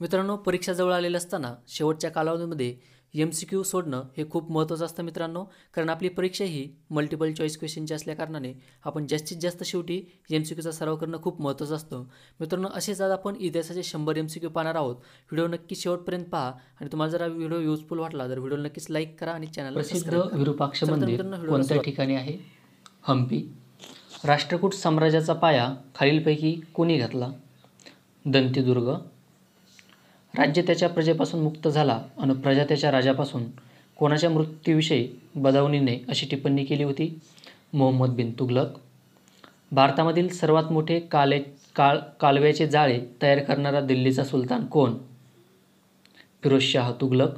मित्रांनो परीक्षा जवळ आलेल्या असताना शेवटच्या कालावधीमध्ये एम सी क्यू सोडणं हे खूप महत्त्वाचं असतं मित्रांनो कारण आपली परीक्षा ही मल्टिपल चॉईस क्वेश्चनची असल्याकारणाने आपण जास्तीत जास्त शेवटी एम सी क्यूचा सराव करणं खूप महत्त्वाचं असतं मित्रांनो असेच आज आपण इतिहासाचे शंभर एम सी क्यू पाहणार आहोत व्हिडिओ नक्की शेवटपर्यंत पहा आणि तुम्हाला जर व्हिडिओ युजफुल वाटला तर व्हिडिओ नक्कीच लाईक करा आणि चॅनलला प्रसिद्ध विरूपाक्ष मंदिर कोणत्या ठिकाणी आहे हम्पी राष्ट्रकूट साम्राज्याचा पाया खालीलपैकी कोणी घातला दंतीदुर्ग राज्य त्याच्या प्रजेपासून मुक्त झाला आणि प्रजा त्याच्या राजापासून कोणाच्या मृत्यूविषयी बदावणीने अशी टिप्पणी केली होती मोहम्मद बिन तुगलक भारतामधील सर्वात मोठे काले काळ कालव्याचे जाळे तयार करणारा दिल्लीचा सुलतान कोण फिरोजशाह तुगलक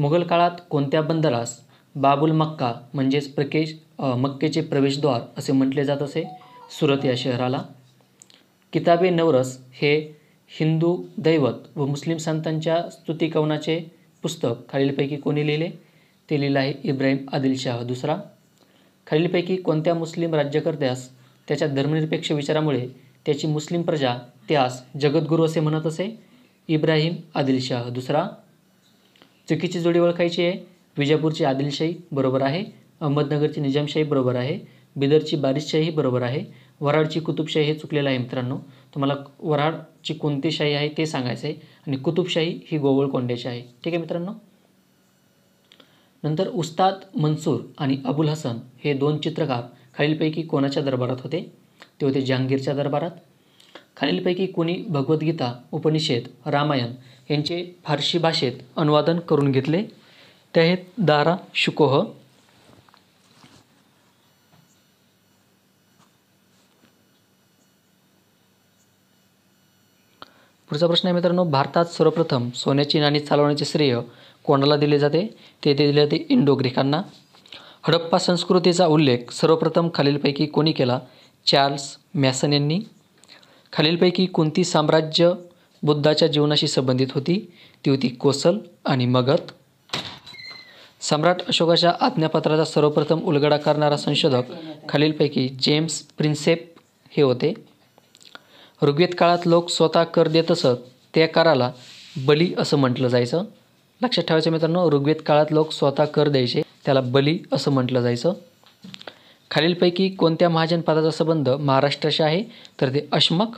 मुघल काळात कोणत्या बंदरास बाबुल मक्का म्हणजेच प्रकेश मक्केचे प्रवेशद्वार असे म्हटले जात असे सुरत या शहराला किताबे नवरस हे हिंदू दैवत व मुस्लिम संतांच्या स्तुतिकवनाचे पुस्तक खालीलपैकी कोणी लिहिले ते लिहिलं आहे इब्राहिम आदिलशाह दुसरा खालीलपैकी कोणत्या मुस्लिम राज्यकर्त्यास त्याच्या धर्मनिरपेक्ष विचारामुळे त्याची मुस्लिम प्रजा त्यास जगद्गुरू असे म्हणत असे इब्राहिम आदिलशाह दुसरा चुकीची जोडी ओळखायची आहे विजापूरची आदिलशाही बरोबर आहे अहमदनगरची निजामशाही बरोबर आहे बिदरची बारिशशाही बरोबर आहे वराडची कुतुबशाही हे चुकलेलं आहे मित्रांनो तुम्हाला वराडची कोणती शाही आहे ते सांगायचं आहे आणि कुतुबशाही ही गोवळकोंड्याची आहे ठीक आहे मित्रांनो नंतर उस्ताद मंसूर आणि अबुल हसन हे दोन चित्रकार खालीलपैकी कोणाच्या दरबारात होते ते होते जहांगीरच्या दरबारात खालीलपैकी कोणी भगवद्गीता उपनिषद रामायण यांचे फारशी भाषेत अनुवादन करून घेतले ते आहेत दारा शुकोह पुढचा प्रश्न आहे मित्रांनो भारतात सर्वप्रथम सोन्याची नाणी चालवण्याचे श्रेय कोणाला दिले जाते ते दिले जाते इंडो ग्रीकांना हडप्पा संस्कृतीचा उल्लेख सर्वप्रथम खालीलपैकी कोणी केला चार्ल्स मॅसन यांनी खालीलपैकी कोणती साम्राज्य बुद्धाच्या जीवनाशी संबंधित होती ती होती कोसल आणि मगध सम्राट अशोकाच्या आज्ञापत्राचा सर्वप्रथम उलगडा करणारा संशोधक खालीलपैकी जेम्स प्रिन्सेप हे होते ऋग्वेद काळात लोक स्वतः कर देत असत त्या कराला बली असं म्हटलं जायचं लक्षात ठेवायचं मित्रांनो ऋग्वेद काळात लोक स्वतः कर द्यायचे त्याला बली असं म्हटलं जायचं खालीलपैकी कोणत्या महाजनपदाचा संबंध महाराष्ट्राशी आहे तर ते अश्मक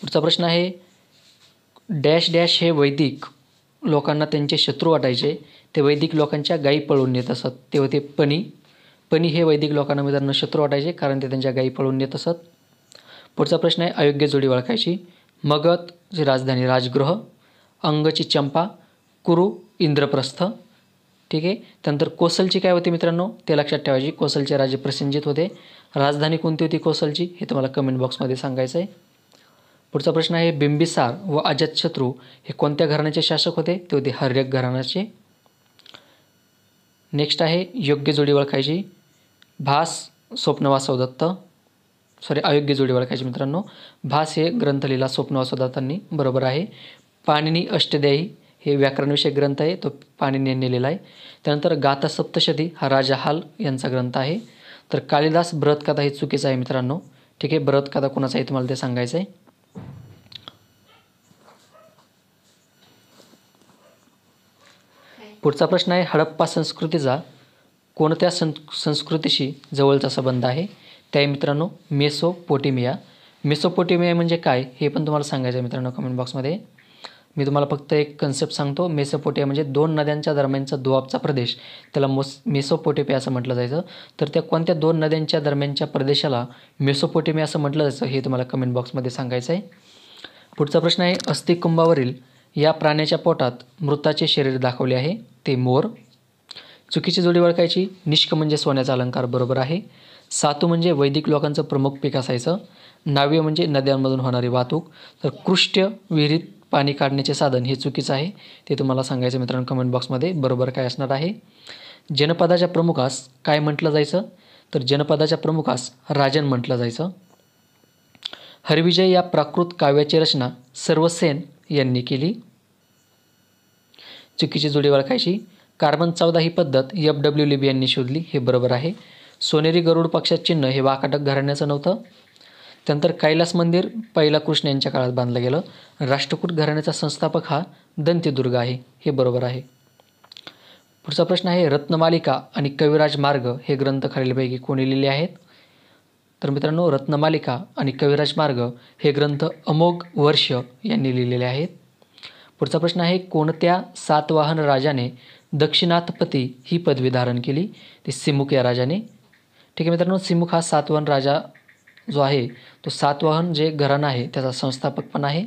पुढचा प्रश्न आहे डॅश डॅश हे वैदिक लोकांना त्यांचे शत्रू वाटायचे ते वैदिक लोकांच्या गायी पळून नेत असत ते होते पणी पणी हे वैदिक लोकांना मित्रांनो शत्रू वाटायचे कारण ते त्यांच्या गायी पळून नेत असत पुढचा प्रश्न आहे अयोग्य जोडी ओळखायची मगधची राजधानी राजगृह अंगची चंपा कुरु इंद्रप्रस्थ ठीक आहे त्यानंतर कोसलची काय होती मित्रांनो ते लक्षात ठेवायची कोसलचे राजे प्रसिंजित होते राजधानी कोणती होती कोसलची हे तुम्हाला कमेंट बॉक्समध्ये सांगायचं आहे पुढचा प्रश्न आहे बिंबिसार व अजतशत्रू हे कोणत्या घराण्याचे शासक होते ते होते हर्यक घराण्याचे नेक्स्ट आहे योग्य जोडी ओळखायची भास स्वप्नवासव दत्त सॉरी अयोग्य जोडी ओळखायची मित्रांनो भास हे ग्रंथ लिहिला स्वप्नवासोदातांनी बरोबर आहे पाणिनी अष्टदेही हे व्याकरणविषयक ग्रंथ आहे तो पाणिनी यांनी लिहिला आहे त्यानंतर गाथा सप्तशती हा राजा हाल यांचा ग्रंथ आहे तर कालिदास ब्रतकथा हे चुकीचं आहे मित्रांनो ठीक आहे ब्रतकथा कोणाचा आहे तुम्हाला ते सांगायचं आहे पुढचा प्रश्न आहे हडप्पा संस्कृतीचा कोणत्या सं संस्कृतीशी जवळचा संबंध आहे त्या मित्रांनो मेसोपोटेमिया मेसोपोटेमिया म्हणजे काय हे पण तुम्हाला सांगायचं आहे मित्रांनो कमेंट बॉक्समध्ये मी तुम्हाला फक्त एक कन्सेप्ट सांगतो मेसोपोटिया म्हणजे दोन नद्यांच्या दरम्यानचा दुआबचा प्रदेश त्याला मोस मेसोपोटेमिया असं म्हटलं जायचं तर त्या कोणत्या दोन नद्यांच्या दरम्यानच्या प्रदेशाला मेसोपोटेमिया असं म्हटलं जायचं हे तुम्हाला कमेंट बॉक्समध्ये सांगायचं आहे पुढचा प्रश्न आहे अस्थिकुंभावरील या प्राण्याच्या पोटात मृताचे शरीर दाखवले आहे ते मोर चुकीची जोडी ओळखायची निष्क म्हणजे सोन्याचा अलंकार बरोबर आहे सातू म्हणजे वैदिक लोकांचं प्रमुख पीक असायचं नाव्य म्हणजे नद्यांमधून होणारी वाहतूक तर कृष्ट विहिरीत पाणी काढण्याचे साधन हे चुकीचं आहे ते तुम्हाला सांगायचं मित्रांनो कमेंट बॉक्समध्ये बरोबर काय असणार आहे जनपदाच्या प्रमुखास काय म्हटलं जायचं तर जनपदाच्या प्रमुखास राजन म्हटलं जायचं हरविजय या प्राकृत काव्याची रचना सर्वसेन यांनी केली चुकीची जोडी कायशी कार्बन चौदा ही पद्धत एफ डब्ल्यू लिबी यांनी शोधली हे बरोबर आहे सोनेरी गरुड पक्षात चिन्ह हे वाकाटक घराण्याचं नव्हतं त्यानंतर कैलास मंदिर पहिला कृष्ण यांच्या काळात बांधलं गेलं राष्ट्रकूट घराण्याचा संस्थापक हा दंतीदुर्ग आहे हे बरोबर आहे पुढचा प्रश्न आहे रत्नमालिका आणि कविराज मार्ग हे ग्रंथ खालीलपैकी कोणी लिहिले आहेत तर मित्रांनो रत्नमालिका आणि कविराज मार्ग हे ग्रंथ अमोघ वर्ष यांनी लिहिलेले आहेत पुढचा प्रश्न आहे कोणत्या सातवाहन राजाने दक्षिणातपती ही पदवी धारण केली ती सिमुक या राजाने ठीक आहे मित्रांनो सिमुख हा सातवाहन राजा जो आहे तो सातवाहन जे घराणं आहे त्याचा संस्थापक पण आहे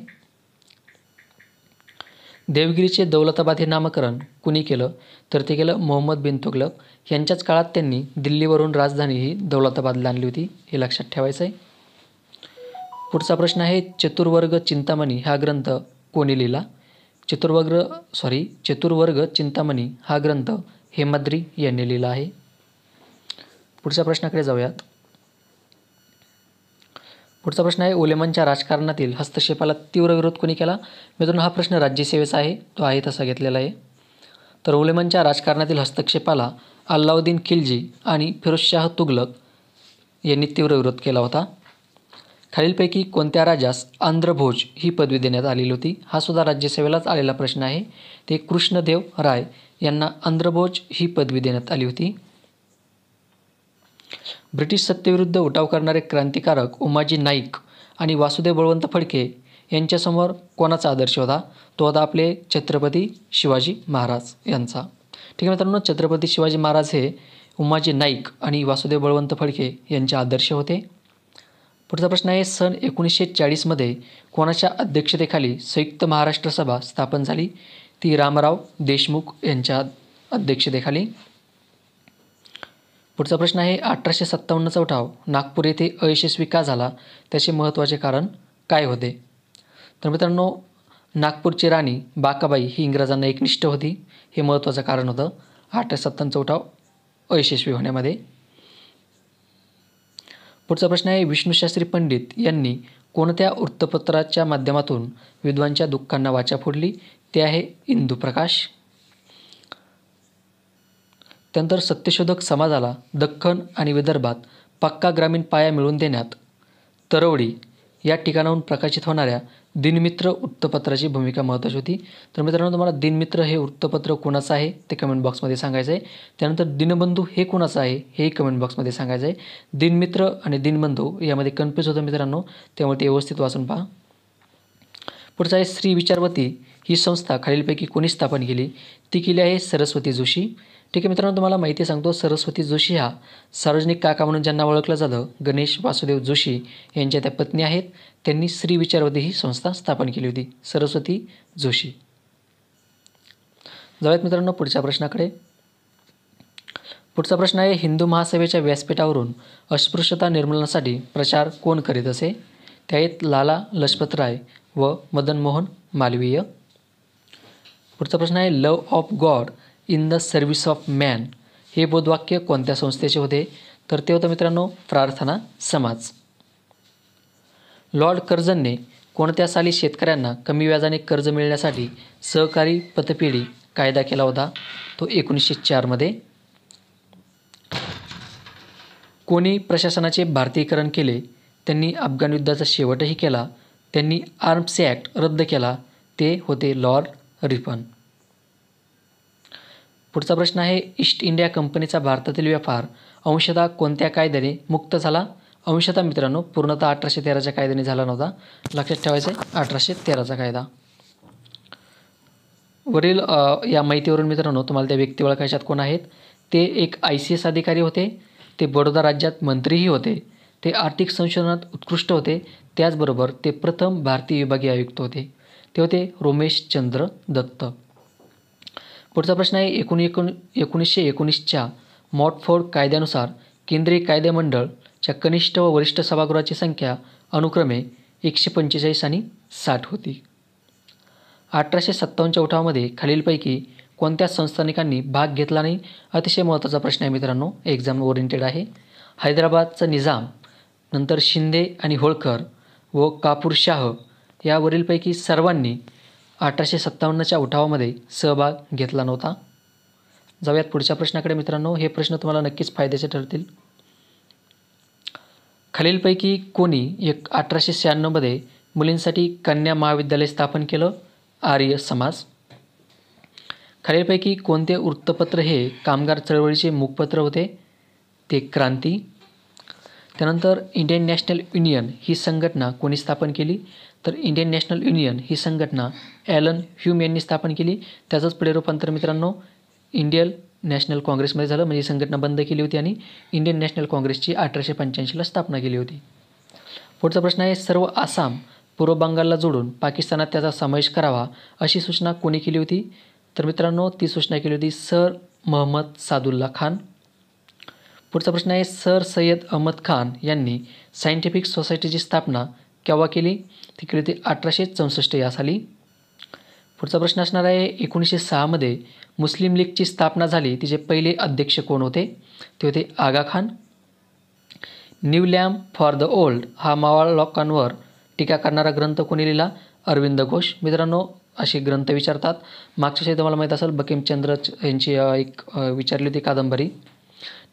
देवगिरीचे दौलताबाद हे नामकरण कुणी केलं तर ते केलं मोहम्मद बिन तुगलक यांच्याच काळात त्यांनी दिल्लीवरून राजधानी ही दौलताबादला आणली होती हे लक्षात ठेवायचं आहे पुढचा प्रश्न आहे चतुर्वर्ग चिंतामणी हा ग्रंथ कोणी लिहिला चतुर्वर्ग सॉरी चतुर्वर्ग चिंतामणी हा ग्रंथ हेमाद्री यांनी लिहिला आहे पुढच्या प्रश्नाकडे जाऊयात पुढचा प्रश्न आहे ओलेमनच्या राजकारणातील हस्तक्षेपाला तीव्र विरोध कोणी केला मित्रांनो हा प्रश्न राज्यसेवेचा आहे तो आहे तसा घेतलेला आहे तर ओलेमनच्या राजकारणातील हस्तक्षेपाला अल्लाउद्दीन खिलजी आणि फिरोजशाह तुगलक यांनी तीव्र विरोध केला होता खालीलपैकी कोणत्या राजास आंध्रभोज ही पदवी देण्यात आलेली होती हा सुद्धा राज्यसेवेलाच आलेला प्रश्न आहे ते कृष्णदेव राय यांना आंध्रभोज ही पदवी देण्यात आली होती ब्रिटिश सत्तेविरुद्ध उठाव करणारे क्रांतिकारक उमाजी नाईक आणि वासुदेव बळवंत फडके यांच्यासमोर कोणाचा आदर्श होता तो होता आपले छत्रपती शिवाजी महाराज यांचा ठीक आहे मित्रांनो छत्रपती शिवाजी महाराज हे उमाजी नाईक आणि वासुदेव बळवंत फडके यांचे आदर्श होते पुढचा प्रश्न आहे सन एकोणीसशे चाळीसमध्ये कोणाच्या अध्यक्षतेखाली संयुक्त महाराष्ट्र सभा स्थापन झाली ती रामराव देशमुख यांच्या अध्यक्षतेखाली पुढचा प्रश्न आहे अठराशे सत्तावन्न चौठाव नागपूर येथे अयशस्वी का झाला त्याचे महत्त्वाचे कारण काय होते तर मित्रांनो नागपूरची राणी बाकाबाई ही इंग्रजांना एकनिष्ठ होती हे महत्त्वाचं कारण होतं अठराशे सत्तावन्न चौठाव अयशस्वी होण्यामध्ये पुढचा प्रश्न आहे विष्णूशास्त्री पंडित यांनी कोणत्या वृत्तपत्राच्या माध्यमातून विद्वांच्या दुःखांना वाचा फोडली ते आहे इंदुप्रकाश त्यानंतर सत्यशोधक समाजाला दख्खन आणि विदर्भात पक्का ग्रामीण पाया मिळवून देण्यात तरवडी या ठिकाणाहून प्रकाशित होणाऱ्या दिनमित्र वृत्तपत्राची भूमिका महत्त्वाची होती तर मित्रांनो तुम्हाला दिनमित्र हे वृत्तपत्र कोणाचं आहे ते कमेंट बॉक्समध्ये सांगायचं आहे त्यानंतर दिनबंधू हे कोणाचं आहे हेही कमेंट बॉक्समध्ये सांगायचं आहे दिनमित्र आणि दिनबंधू यामध्ये कन्फ्युज होतं मित्रांनो त्यामुळे ते व्यवस्थित वाचून पहा पुढचं आहे श्री विचारवती ही संस्था खालीलपैकी कोणी स्थापन केली ती केली आहे सरस्वती जोशी ठीक आहे मित्रांनो तुम्हाला माहिती सांगतो सरस्वती जोशी हा सार्वजनिक काका म्हणून ज्यांना ओळखलं जातं गणेश वासुदेव जोशी यांच्या त्या पत्नी आहेत त्यांनी श्री विचारवादी ही संस्था स्थापन केली होती सरस्वती जोशी जाऊयात मित्रांनो पुढच्या प्रश्नाकडे पुढचा प्रश्न आहे हिंदू महासभेच्या व्यासपीठावरून अस्पृश्यता निर्मूलनासाठी प्रचार कोण करीत असे ते आहेत लाला लजपतराय व मदन मोहन मालवीय पुढचा प्रश्न आहे love of God in the service of man हे बोधवाक्य कोणत्या संस्थेचे होते तर ते होतं मित्रांनो प्रार्थना समाज लॉर्ड कर्जनने कोणत्या साली शेतकऱ्यांना कमी व्याजाने कर्ज मिळण्यासाठी सहकारी पतपेढी कायदा केला होता तो एकोणीसशे चारमध्ये कोणी प्रशासनाचे भारतीयकरण केले त्यांनी अफगाण युद्धाचा शेवटही केला त्यांनी आर्म्स ॲक्ट रद्द केला ते होते लॉर्ड रिपन पुढचा प्रश्न आहे ईस्ट इंडिया कंपनीचा भारतातील व्यापार अंशतः कोणत्या कायद्याने मुक्त झाला अंशतः मित्रांनो पूर्णतः अठराशे तेराच्या कायद्याने झाला नव्हता लक्षात ठेवायचं आहे अठराशे तेराचा कायदा वरील या माहितीवरून मित्रांनो तुम्हाला त्या व्यक्ती ओळखायच्यात कोण आहेत ते एक आय सी एस अधिकारी होते ते बडोदा राज्यात मंत्रीही होते ते आर्थिक संशोधनात उत्कृष्ट होते त्याचबरोबर ते प्रथम भारतीय विभागीय आयुक्त होते ते होते रोमेश चंद्र दत्त पुढचा प्रश्न आहे एकोणी एकोण एकोणीसशे एकोणीसच्या मॉटफोर्ड कायद्यानुसार केंद्रीय कायदेमंडळच्या कनिष्ठ व वरिष्ठ सभागृहाची संख्या अनुक्रमे एकशे पंचेचाळीस आणि साठ होती अठराशे सत्तावन्नच्या उठावामध्ये खालीलपैकी कोणत्या संस्थानिकांनी भाग घेतला नाही अतिशय महत्त्वाचा प्रश्न आहे मित्रांनो एक्झाम ओरिएंटेड आहे हैदराबादचा निजाम नंतर शिंदे आणि होळकर व कापूरशाह यावरीलपैकी सर्वांनी अठराशे सत्तावन्नच्या उठावामध्ये सहभाग घेतला नव्हता जाऊयात पुढच्या प्रश्नाकडे मित्रांनो हे प्रश्न तुम्हाला नक्कीच फायद्याचे ठरतील खालीलपैकी कोणी एक अठराशे शहाण्णवमध्ये मुलींसाठी कन्या महाविद्यालय स्थापन केलं आर्य समाज खालीलपैकी कोणते वृत्तपत्र हे कामगार चळवळीचे मुखपत्र होते ते क्रांती त्यानंतर इंडियन नॅशनल युनियन ही संघटना कोणी स्थापन केली तर इंडियन नॅशनल युनियन ही संघटना ॲलन ह्यूम यांनी स्थापन केली त्याचंच पुढे रूपांतर मित्रांनो इंडियन नॅशनल काँग्रेसमध्ये झालं म्हणजे ही संघटना बंद केली होती आणि इंडियन नॅशनल काँग्रेसची अठराशे पंच्याऐंशीला स्थापना केली होती पुढचा प्रश्न आहे सर्व आसाम पूर्व बंगालला जोडून पाकिस्तानात त्याचा समावेश करावा अशी सूचना कोणी केली होती तर मित्रांनो ती सूचना केली होती सर महम्मद सादुल्ला खान पुढचा प्रश्न आहे सर सय्यद अहमद खान यांनी सायंटिफिक सोसायटीची स्थापना केव्हा केली तिकडे ते अठराशे चौसष्ट या साली पुढचा प्रश्न असणार आहे एकोणीसशे सहामध्ये मुस्लिम लीगची स्थापना झाली तिचे पहिले अध्यक्ष कोण होते ते होते Aga Khan new lamp for the old हा मावाळ लोकांवर टीका करणारा ग्रंथ कोणी लिहिला अरविंद घोष मित्रांनो असे ग्रंथ विचारतात मागच्या तुम्हाला माहीत असेल बकिमचंद्र यांची एक विचारली होती कादंबरी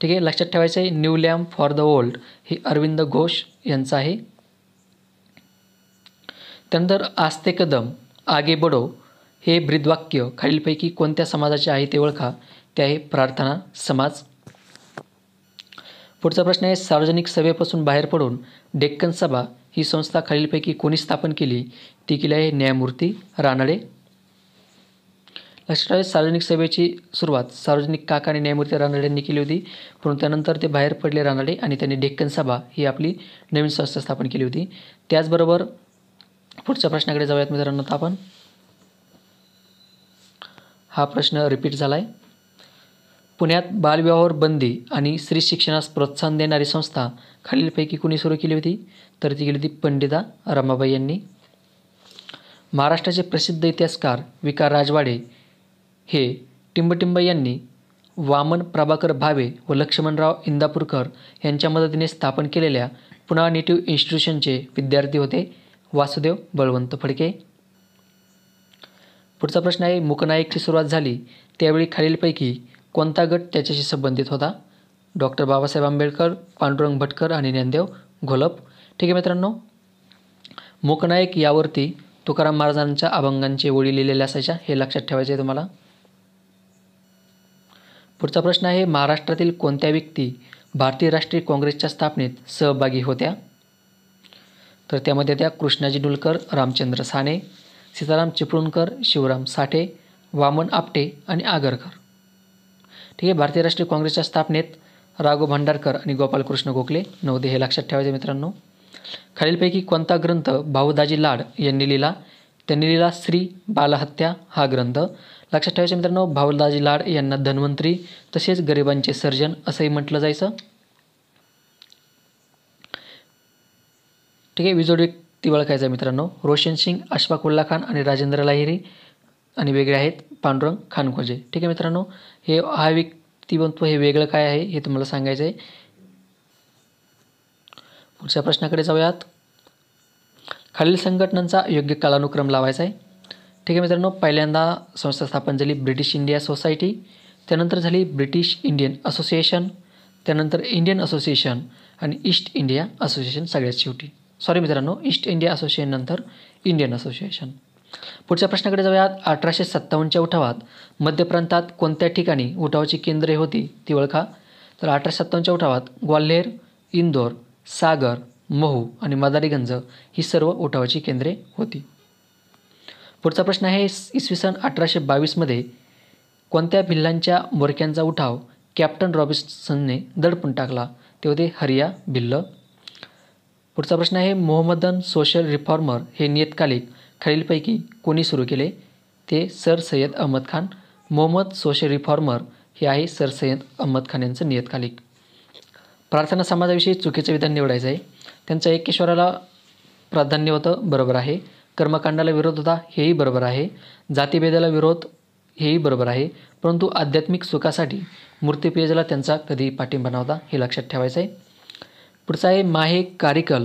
ठीक आहे लक्षात ठेवायचं आहे new lamp for the old हे अरविंद घोष यांचं आहे त्यानंतर आस्ते कदम आगे बडो हे ब्रिद्वाक्य खालीलपैकी कोणत्या समाजाचे आहे ते ओळखा ते आहे प्रार्थना समाज पुढचा प्रश्न आहे सार्वजनिक सभेपासून बाहेर पडून डेक्कन सभा ही संस्था खालीलपैकी कोणी स्थापन केली ती केली आहे न्यायमूर्ती रानडे लक्षात आहे सार्वजनिक सभेची सुरुवात सार्वजनिक काका आणि न्यायमूर्ती रानडे यांनी केली होती परंतु त्यानंतर ते बाहेर पडले रानडे आणि त्यांनी डेक्कन सभा ही आपली नवीन संस्था स्थापन केली होती त्याचबरोबर पुढच्या प्रश्नाकडे जाऊयात मित्रांनो आता आपण हा प्रश्न रिपीट झाला आहे पुण्यात बालविवाहावर बंदी आणि स्त्री शिक्षणास प्रोत्साहन देणारी संस्था खालीलपैकी कुणी सुरू केली होती तर ती केली होती पंडिता रमाबाई यांनी महाराष्ट्राचे प्रसिद्ध इतिहासकार विकार राजवाडे हे टिंबटिंब यांनी वामन प्रभाकर भावे व लक्ष्मणराव इंदापूरकर यांच्या मदतीने स्थापन केलेल्या पुणा नेटिव्ह इन्स्टिट्यूशनचे विद्यार्थी होते वासुदेव बळवंत फडके पुढचा प्रश्न आहे मुकनायकची सुरुवात झाली त्यावेळी खालीलपैकी कोणता गट त्याच्याशी संबंधित होता डॉक्टर बाबासाहेब आंबेडकर पांडुरंग भटकर आणि ज्ञानदेव घोलप ठीक आहे मित्रांनो मुकनायक यावरती तुकाराम महाराजांच्या अभंगांचे ओळी लिहिलेल्या असायच्या हे लक्षात ठेवायचे आहे तुम्हाला पुढचा प्रश्न आहे महाराष्ट्रातील कोणत्या व्यक्ती भारतीय राष्ट्रीय काँग्रेसच्या स्थापनेत सहभागी होत्या तर त्यामध्ये त्या कृष्णाजी डुलकर रामचंद्र साने सीताराम चिपळूणकर शिवराम साठे वामन आपटे आणि आगरकर ठीक आहे भारतीय राष्ट्रीय काँग्रेसच्या स्थापनेत राघो भांडारकर आणि गोपालकृष्ण गोखले नवदे हे लक्षात ठेवायचे मित्रांनो खालीलपैकी कोणता ग्रंथ भाऊदाजी लाड यांनी लिहिला त्यांनी लिहिला श्री बालहत्या हा ग्रंथ लक्षात ठेवायचे मित्रांनो भाऊदाजी लाड यांना धन्वंतरी तसेच गरिबांचे सर्जन असंही म्हटलं जायचं ठीक आहे विजोडी ती आहे मित्रांनो रोशन सिंग अशफाक उल्ला खान आणि राजेंद्र लाहिरी आणि वेगळे आहेत पांडुरंग खानखोजे ठीक आहे मित्रांनो हे हा व्यक्तिमत्व हे वेगळं काय आहे हे तुम्हाला सांगायचं आहे पुढच्या प्रश्नाकडे जाऊयात खालील संघटनांचा योग्य कालानुक्रम लावायचा आहे ठीक आहे मित्रांनो पहिल्यांदा संस्था स्थापन झाली ब्रिटिश इंडिया सोसायटी त्यानंतर झाली ब्रिटिश इंडियन असोसिएशन त्यानंतर इंडियन असोसिएशन आणि ईस्ट इंडिया असोसिएशन सगळ्यात शेवटी सॉरी मित्रांनो ईस्ट इंडिया असोसिएशन नंतर इंडियन असोसिएशन पुढच्या प्रश्नाकडे जाऊयात अठराशे सत्तावन्नच्या उठावात मध्य प्रांतात कोणत्या ठिकाणी उठावाची केंद्रे होती ती ओळखा तर अठराशे सत्तावन्नच्या उठावात ग्वाल्हेर इंदोर सागर महू आणि मदारीगंज ही सर्व उठावाची केंद्रे होती पुढचा प्रश्न आहे इसवी सन अठराशे बावीसमध्ये कोणत्या भिल्लांच्या मोरक्यांचा उठाव कॅप्टन रॉबिन्सनने दडपून टाकला ते होते हरिया भिल्ल पुढचा प्रश्न आहे मोहम्मदन सोशल रिफॉर्मर हे नियतकालिक खालीलपैकी कोणी सुरू केले ते sir Syed Ahmad Khan Mohammad social reformer हे आहे सर सय्यद अहमद खान यांचं नियतकालिक प्रार्थना समाजाविषयी चुकीचं विधान निवडायचं आहे त्यांचं एकेश्वराला प्राधान्य होतं बरोबर आहे कर्मकांडाला विरोध होता हेही बरोबर आहे जातीभेदाला विरोध हेही बरोबर आहे परंतु आध्यात्मिक सुखासाठी मूर्तिपूजेला त्यांचा कधी पाठिंबा नव्हता हे लक्षात ठेवायचं आहे पुढचा आहे माहे कारिकल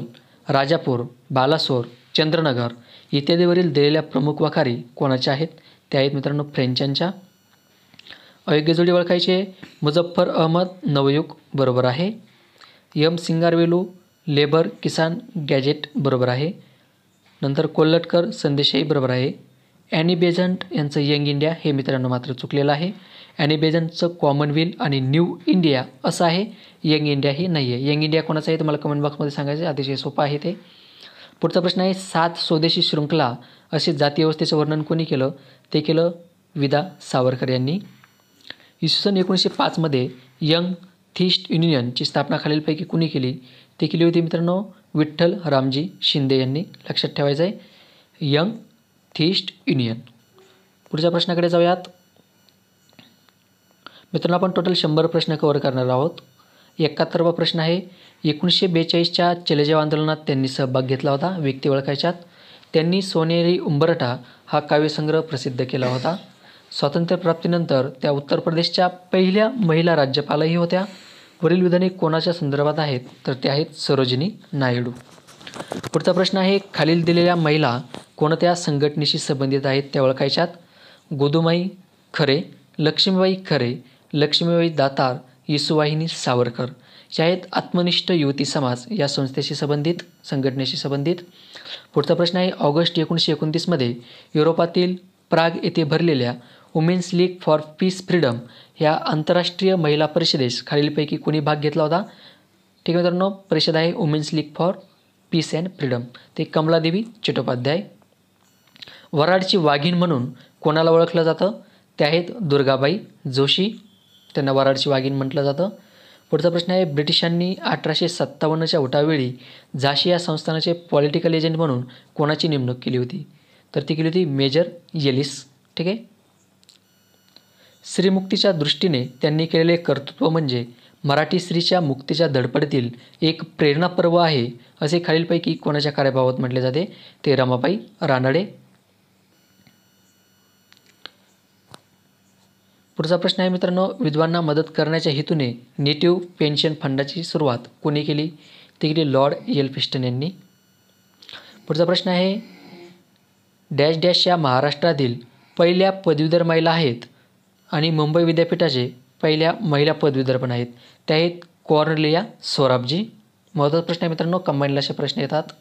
राजापूर बालासोर चंद्रनगर इत्यादीवरील दिलेल्या प्रमुख वखारी कोणाच्या आहेत त्या आहेत मित्रांनो फ्रेंचांच्या अयोग्य जोडी ओळखायचे मुझफ्फर अहमद नवयुग बरोबर आहे M Singaravelu labour Kisan gazette बरोबर आहे नंतर कोल्लटकर संदेशही बरोबर आहे ॲनी बेझंट यांचं यंग इंडिया हे मित्रांनो मात्र चुकलेलं आहे ॲनिबेजनचं विल आणि न्यू इंडिया असं आहे यंग इंडिया हे नाही आहे यंग इंडिया कोणाचं आहे तुम्हाला कमेंट बॉक्समध्ये सांगायचं अतिशय सोपं आहे ते पुढचा प्रश्न आहे सात स्वदेशी शृंखला असे जाती व्यवस्थेचं वर्णन कोणी केलं ते केलं विदा सावरकर यांनी इसवी सन एकोणीसशे पाचमध्ये यंग थिस्ट युनियनची स्थापना खालीलपैकी कुणी केली ते केली होती मित्रांनो विठ्ठल रामजी शिंदे यांनी लक्षात ठेवायचं आहे यंग थिस्ट युनियन पुढच्या प्रश्नाकडे जाऊयात मित्रांनो आपण टोटल शंभर प्रश्न कवर करणार आहोत एकाहत्तरवा प्रश्न आहे एकोणीसशे बेचाळीसच्या चलेजाव आंदोलनात त्यांनी सहभाग घेतला होता व्यक्ती ओळखायच्यात त्यांनी सोनेरी उंबरठा हा काव्यसंग्रह प्रसिद्ध केला होता स्वातंत्र्यप्राप्तीनंतर त्या उत्तर प्रदेशच्या पहिल्या महिला राज्यपालही होत्या वरील विधाने कोणाच्या संदर्भात आहेत तर ते आहेत सरोजिनी नायडू पुढचा प्रश्न आहे खालील दिलेल्या महिला कोणत्या संघटनेशी संबंधित आहेत त्या ओळखायच्यात गोदुमाई खरे लक्ष्मीबाई खरे लक्ष्मीबाई दातार येसुवाहिनी सावरकर या आहेत आत्मनिष्ठ युवती समाज या संस्थेशी संबंधित संघटनेशी संबंधित पुढचा प्रश्न आहे ऑगस्ट एकोणीसशे एकोणतीसमध्ये युरोपातील प्राग येथे भरलेल्या women's league for peace freedom ह्या आंतरराष्ट्रीय महिला परिषदेस खालीलपैकी कोणी भाग घेतला होता ठीक आहे मित्रांनो परिषद आहे women's league for peace and freedom ते कमलादेवी चट्टोपाध्याय वराडची वाघीण म्हणून कोणाला ओळखलं जातं ते आहेत दुर्गाबाई जोशी त्यांना वराडची वाघीण म्हटलं जातं पुढचा प्रश्न आहे ब्रिटिशांनी अठराशे सत्तावन्नच्या उठावेळी झाशी या संस्थानाचे पॉलिटिकल एजंट म्हणून कोणाची नेमणूक केली होती तर ती केली होती मेजर येलिस ठीक आहे स्त्रीमुक्तीच्या दृष्टीने त्यांनी केलेले कर्तृत्व म्हणजे मराठी स्त्रीच्या मुक्तीच्या धडपडतील एक प्रेरणापर्व आहे असे खालीलपैकी कोणाच्या कार्याबाबत म्हटले जाते ते रमाबाई रानडे पुढचा प्रश्न आहे मित्रांनो विद्वांना मदत करण्याच्या हेतूने नेटिव्ह पेन्शन फंडाची सुरुवात कोणी केली ती केली लॉर्ड येल्फिस्टन यांनी पुढचा प्रश्न आहे डॅश डॅश या महाराष्ट्रातील पहिल्या पदवीधर महिला आहेत आणि मुंबई विद्यापीठाचे पहिल्या महिला पदवीधर पण आहेत त्या आहेत कॉर्नलिया सोराबजी महत्त्वाचा प्रश्न आहे मित्रांनो कंबाईनला असे प्रश्न येतात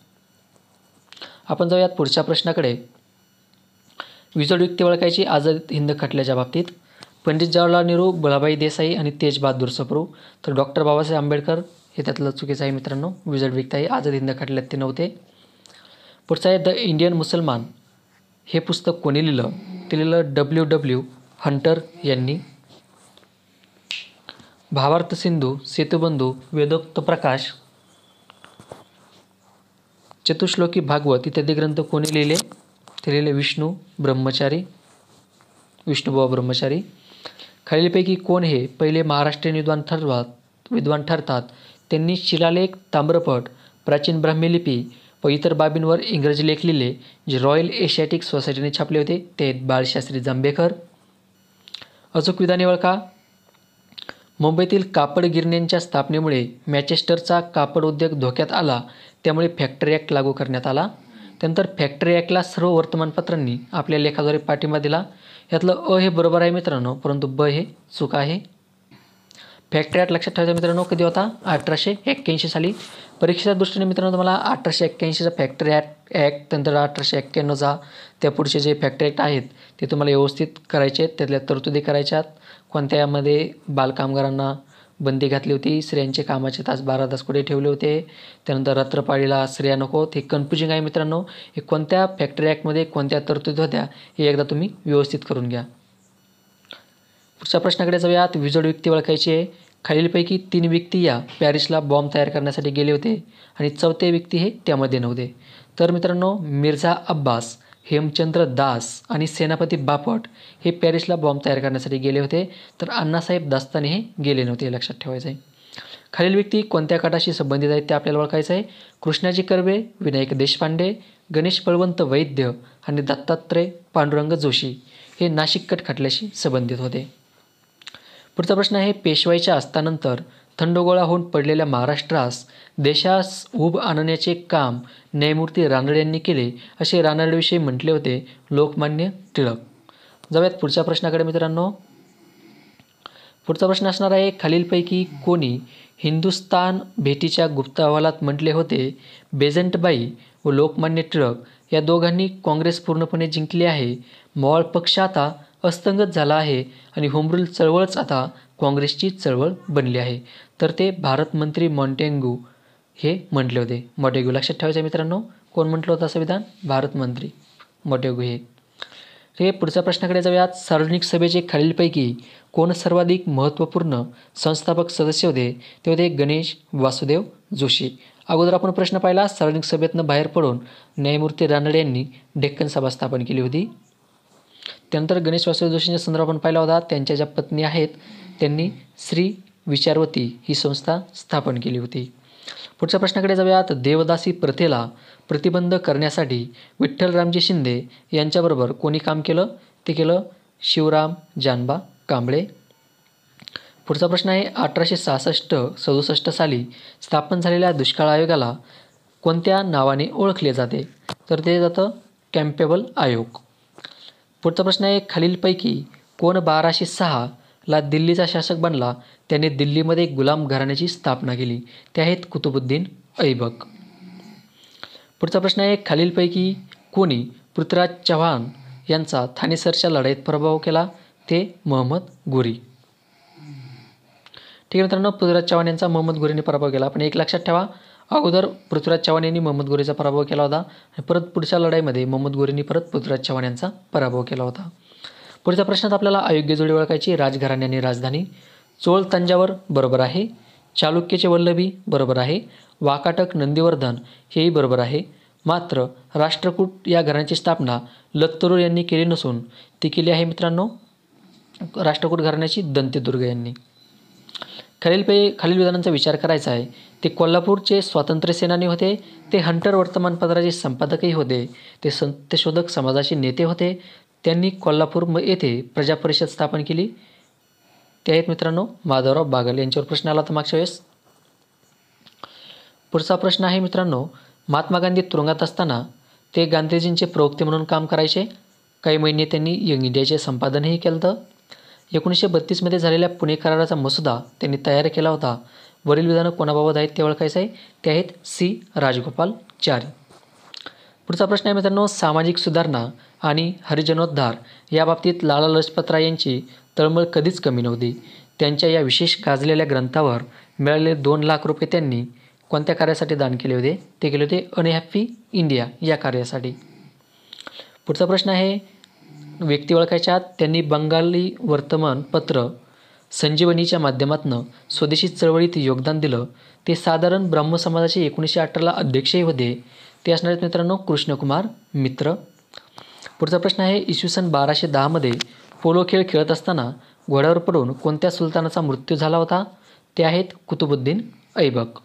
आपण जाऊयात पुढच्या प्रश्नाकडे विजोड युक्ती ओळखायची आझाद हिंद खटल्याच्या बाबतीत पंडित जवाहरलाल नेहरू भुलाबाई देसाई आणि तेज बहादूर सप्रू तर डॉक्टर बाबासाहेब आंबेडकर हे त्यातलं चुकीचं आहे मित्रांनो विजट विकता आहे आझाद हिंद खाटल्यात ते नव्हते पुढचं आहे द इंडियन मुसलमान हे पुस्तक कोणी लिहिलं ते लिहिलं डब्ल्यू डब्ल्यू हंटर यांनी भावार्थ सिंधू सेतुबंधू वेदोक्त प्रकाश चतुश्लोकी भागवत इत्यादी ग्रंथ कोणी लिहिले ते लिहिले विष्णू ब्रह्मचारी विष्णुबुवा ब्रह्मचारी खालीलपैकी कोण हे पहिले महाराष्ट्रीयन विद्वान ठरवात विद्वान ठरतात त्यांनी शिलालेख ताम्रपट प्राचीन ब्राह्मीलिपी व इतर बाबींवर इंग्रजी लेख लिहिले जे रॉयल एशियाटिक सोसायटीने छापले होते ते आहेत बाळशास्त्री जांभेकर अचूक विधाने वळखा मुंबईतील कापड गिरण्यांच्या स्थापनेमुळे मॅचेस्टरचा कापड उद्योग धोक्यात आला त्यामुळे फॅक्टरी ॲक्ट लागू करण्यात आला त्यानंतर फॅक्टरी ॲक्टला सर्व वर्तमानपत्रांनी आपल्या लेखाद्वारे पाठिंबा दिला यातलं अ हे बरोबर आहे मित्रांनो परंतु ब हे चूक आहे फॅक्टरी आठ लक्षात ठेवायचं मित्रांनो कधी होता अठराशे एक्क्याऐंशी साली परीक्षेच्या दृष्टीने मित्रांनो तुम्हाला अठराशे एक्क्याऐंशीचा फॅक्टरी ॲक्ट ॲक्ट नंतर अठराशे एक्क्याण्णवचा त्या पुढचे जे फॅक्टरी ॲक्ट आहेत ते तुम्हाला व्यवस्थित करायचे आहेत त्यातल्या तरतुदी करायच्या आहेत कोणत्या यामध्ये बालकामगारांना बंदी घातली होती स्त्रियांचे कामाचे तास बारा तास कुठे ठेवले होते त्यानंतर रात्रपाळीला स्त्रिया नको हे कन्फ्युजिंग आहे मित्रांनो हे कोणत्या फॅक्टरी ॲक्टमध्ये कोणत्या तरतुदी होत्या हे एकदा तुम्ही व्यवस्थित करून घ्या पुढच्या प्रश्नाकडे जाऊयात विजड व्यक्ती ओळखायची आहे खालीलपैकी तीन व्यक्ती या पॅरिसला बॉम्ब तयार करण्यासाठी गेले होते आणि चौथे व्यक्ती हे त्यामध्ये नव्हते तर मित्रांनो मिर्झा अब्बास हेमचंद्र दास आणि सेनापती बापट हे पॅरिसला बॉम्ब तयार करण्यासाठी गेले होते तर अण्णासाहेब दास्ताने हे गेले नव्हते लक्षात ठेवायचं आहे खालील व्यक्ती कोणत्या गटाशी संबंधित आहेत ते आपल्याला ओळखायचं आहे कृष्णाजी कर्वे विनायक देशपांडे गणेश बळवंत वैद्य आणि दत्तात्रय पांडुरंग जोशी हे नाशिक कट खटल्याशी संबंधित होते पुढचा प्रश्न आहे पेशवाईच्या अस्तानंतर थंडोगोळा होऊन पडलेल्या महाराष्ट्रास देशास उभ आणण्याचे काम न्यायमूर्ती रानडे यांनी केले असे रानडेविषयी म्हटले होते लोकमान्य टिळक जाऊयात पुढच्या प्रश्नाकडे मित्रांनो पुढचा प्रश्न असणार आहे खालीलपैकी कोणी हिंदुस्तान भेटीच्या गुप्त अहवालात म्हटले होते बेझंटबाई व लोकमान्य टिळक या दोघांनी काँग्रेस पूर्णपणे जिंकली आहे मॉळ पक्ष आता अस्तंगत झाला आहे आणि होमरूल चळवळच आता काँग्रेसची चळवळ बनली आहे तर ते भारत मंत्री मॉन्टेंगू हे म्हटले होते मॉटेगू लक्षात ठेवायचं मित्रांनो कोण म्हटलं होतं असं विधान मंत्री मॉटेगू हे हे पुढच्या प्रश्नाकडे जाऊयात सार्वजनिक सभेचे खालीलपैकी कोण सर्वाधिक महत्त्वपूर्ण संस्थापक सदस्य होते ते होते गणेश वासुदेव जोशी अगोदर आपण प्रश्न पाहिला सार्वजनिक सभेतनं बाहेर पडून न्यायमूर्ती रानडे यांनी डेक्कन सभा स्थापन केली होती त्यानंतर गणेश वासुदेव जोशींच्या संदर्भ आपण पाहिला होता त्यांच्या ज्या पत्नी आहेत त्यांनी श्री विचारवती ही संस्था स्थापन केली होती पुढच्या प्रश्नाकडे जाऊयात देवदासी प्रथेला प्रतिबंध करण्यासाठी विठ्ठलरामजी शिंदे यांच्याबरोबर कोणी काम केलं ते केलं शिवराम जानबा कांबळे पुढचा प्रश्न आहे अठराशे सहासष्ट सदुसष्ट साली स्थापन झालेल्या दुष्काळ आयोगाला कोणत्या नावाने ओळखले जाते तर ते जातं कॅम्पेबल आयोग पुढचा प्रश्न आहे खालीलपैकी कोण बाराशे सहा ला दिल्लीचा शासक बनला त्याने दिल्लीमध्ये गुलाम घराण्याची स्थापना केली ते आहेत कुतुबुद्दीन ऐबक पुढचा प्रश्न आहे खालीलपैकी कोणी पृथ्वीराज चव्हाण यांचा थानेसरच्या लढाईत पराभव केला ते मोहम्मद गोरी ठीक आहे मित्रांनो पृथ्वीराज चव्हाण यांचा मोहम्मद गोरीने पराभव केला पण एक लक्षात ठेवा अगोदर पृथ्वीराज चव्हाण यांनी मोहम्मद गोरीचा पराभव केला होता आणि परत पुढच्या लढाईमध्ये मोहम्मद गोरींनी परत पृथ्वीराज चव्हाण यांचा पराभव केला होता पुढच्या प्रश्नात आपल्याला अयोग्य जोडी ओळखायची राजघराणे आणि राजधानी चोळ तंजावर बरोबर आहे चालुक्यचे वल्लभी बरोबर आहे वाकाटक नंदीवर्धन हेही बरोबर आहे मात्र राष्ट्रकूट या घराण्याची स्थापना लत्तरूर यांनी केली नसून ती केली आहे मित्रांनो राष्ट्रकूट घराण्याची दंतेदुर्ग यांनी खालील पे खालील विधानांचा विचार करायचा आहे ते कोल्हापूरचे स्वातंत्र्य सेनानी होते ते हंटर वर्तमानपत्राचे संपादकही होते ते संत्यशोधक समाजाचे नेते होते त्यांनी कोल्हापूर म येथे परिषद स्थापन केली ते आहेत मित्रांनो माधवराव बागल यांच्यावर प्रश्न आला तर मागच्या वेळेस पुढचा प्रश्न आहे मित्रांनो महात्मा गांधी तुरुंगात असताना ते गांधीजींचे प्रवक्ते म्हणून काम करायचे काही महिने त्यांनी यंग इंडियाचे संपादनही केलं होतं एकोणीसशे बत्तीसमध्ये झालेल्या पुणे कराराचा मसुदा त्यांनी तयार केला होता वरील विधानं कोणाबाबत आहेत ते ओळखायचं आहे ते आहेत सी राजगोपाल चारी पुढचा प्रश्न आहे मित्रांनो सामाजिक सुधारणा आणि हरिजनोद्धार याबाबतीत लाला राय यांची तळमळ कधीच कमी नव्हती त्यांच्या या विशेष गाजलेल्या ग्रंथावर मिळालेले दोन लाख रुपये त्यांनी कोणत्या कार्यासाठी दान केले होते ते केले होते अनहॅप्पी इंडिया या कार्यासाठी पुढचा प्रश्न आहे व्यक्ती ओळखायच्या त्यांनी बंगाली वर्तमानपत्र संजीवनीच्या माध्यमातून स्वदेशी चळवळीत योगदान दिलं ते साधारण ब्राह्म समाजाचे एकोणीसशे अठराला अध्यक्षही होते ते असणारे मित्रांनो कृष्णकुमार मित्र पुढचा प्रश्न आहे इसवी सन बाराशे दहामध्ये पोलो खेळ खेळत असताना घोड्यावर पडून कोणत्या सुलतानाचा मृत्यू झाला होता ते आहेत कुतुबुद्दीन ऐबक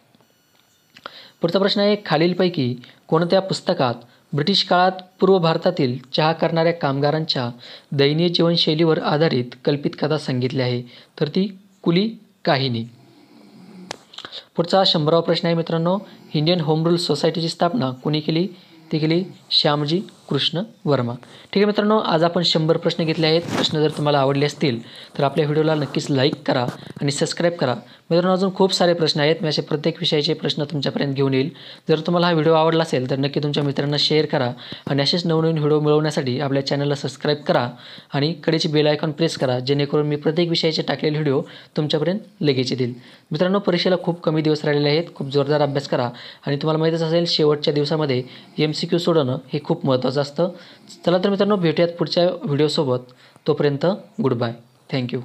पुढचा प्रश्न आहे खालीलपैकी कोणत्या पुस्तकात ब्रिटिश काळात पूर्व भारतातील चहा करणाऱ्या कामगारांच्या दयनीय जीवनशैलीवर आधारित कल्पित कथा सांगितली आहे तर ती कुली काहिनी पुढचा शंभरावा प्रश्न आहे मित्रांनो इंडियन होम रूल सोसायटीची स्थापना कोणी केली ती केली श्यामजी कृष्ण वर्मा ठीक आहे मित्रांनो आज आपण शंभर प्रश्न घेतले आहेत प्रश्न जर तुम्हाला आवडले असतील तर आपल्या व्हिडिओला नक्कीच लाईक करा आणि सबस्क्राईब करा मित्रांनो अजून खूप सारे प्रश्न आहेत मी असे प्रत्येक विषयाचे प्रश्न तुमच्यापर्यंत घेऊन येईल जर तुम्हाला हा व्हिडिओ आवडला असेल तर नक्की तुमच्या मित्रांना शेअर करा आणि असेच नवनवीन व्हिडिओ मिळवण्यासाठी आपल्या चॅनलला सबस्क्राईब करा आणि कडेची बेल आयकॉन प्रेस करा जेणेकरून मी प्रत्येक विषयाचे टाकलेले व्हिडिओ तुमच्यापर्यंत लगेच येतील मित्रांनो परीक्षेला खूप कमी दिवस राहिलेले आहेत खूप जोरदार अभ्यास करा आणि तुम्हाला माहितच असेल शेवटच्या दिवसामध्ये एम सी क्यू सोडवणं हे खूप महत्त्वाचं जास्त असतं चला तर मित्रांनो भेटूयात पुढच्या व्हिडिओसोबत तोपर्यंत गुड बाय थँक्यू